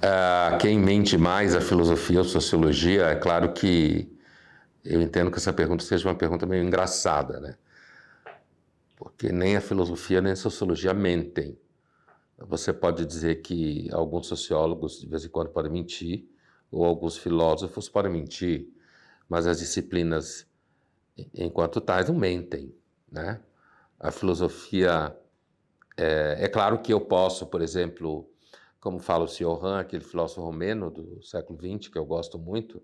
Uh, quem mente mais a filosofia ou sociologia? É claro que eu entendo que essa pergunta seja uma pergunta meio engraçada, né? Porque nem a filosofia nem a sociologia mentem. Você pode dizer que alguns sociólogos de vez em quando podem mentir, ou alguns filósofos podem mentir, mas as disciplinas, enquanto tais, não mentem, né? A filosofia é, é, claro que eu posso, por exemplo, como fala o Siohan, aquele filósofo romeno do século XX, que eu gosto muito,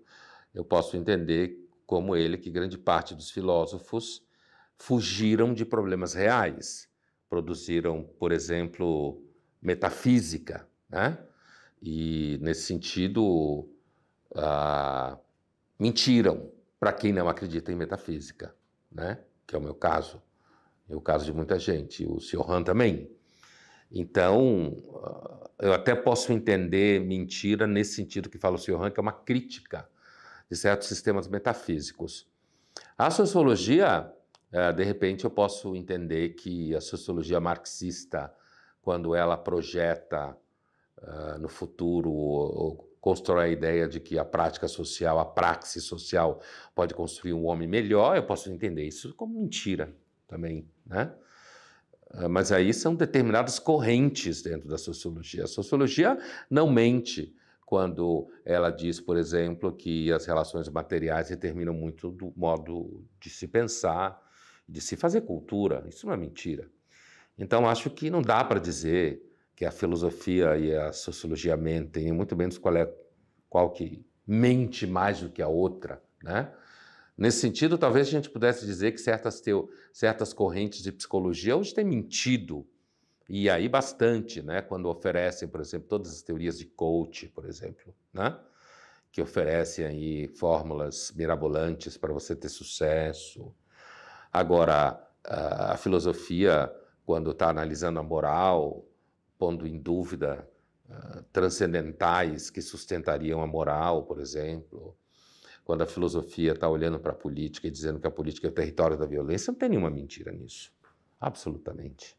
eu posso entender como ele que grande parte dos filósofos fugiram de problemas reais. Produziram, por exemplo, metafísica. Né? E, nesse sentido, ah, mentiram para quem não acredita em metafísica, né? que é o meu caso, é o caso de muita gente, o Sr. Han também. Então, ah, eu até posso entender mentira nesse sentido que fala o senhor Han, que é uma crítica de certos sistemas metafísicos. A sociologia, é, de repente, eu posso entender que a sociologia marxista, quando ela projeta ah, no futuro ou constrói a ideia de que a prática social, a praxe social, pode construir um homem melhor, eu posso entender isso como mentira também, né? Ah, mas aí são determinadas correntes dentro da sociologia. A sociologia não mente quando ela diz, por exemplo, que as relações materiais determinam muito do modo de se pensar, de se fazer cultura. Isso não é mentira. Então, acho que não dá para dizer que a filosofia e a sociologia mentem, e muito menos qual é qual que mente mais do que a outra, né? Nesse sentido, talvez a gente pudesse dizer que certas, teo, certas correntes de psicologia hoje têm mentido, e aí bastante, né? quando oferecem, por exemplo, todas as teorias de coach, por exemplo, né? que oferecem aí fórmulas mirabolantes para você ter sucesso. Agora, a filosofia, quando está analisando a moral, pondo em dúvida ah, transcendentais que sustentariam a moral, por exemplo, quando a filosofia está olhando para a política e dizendo que a política é o território da violência, não tem nenhuma mentira nisso. Absolutamente.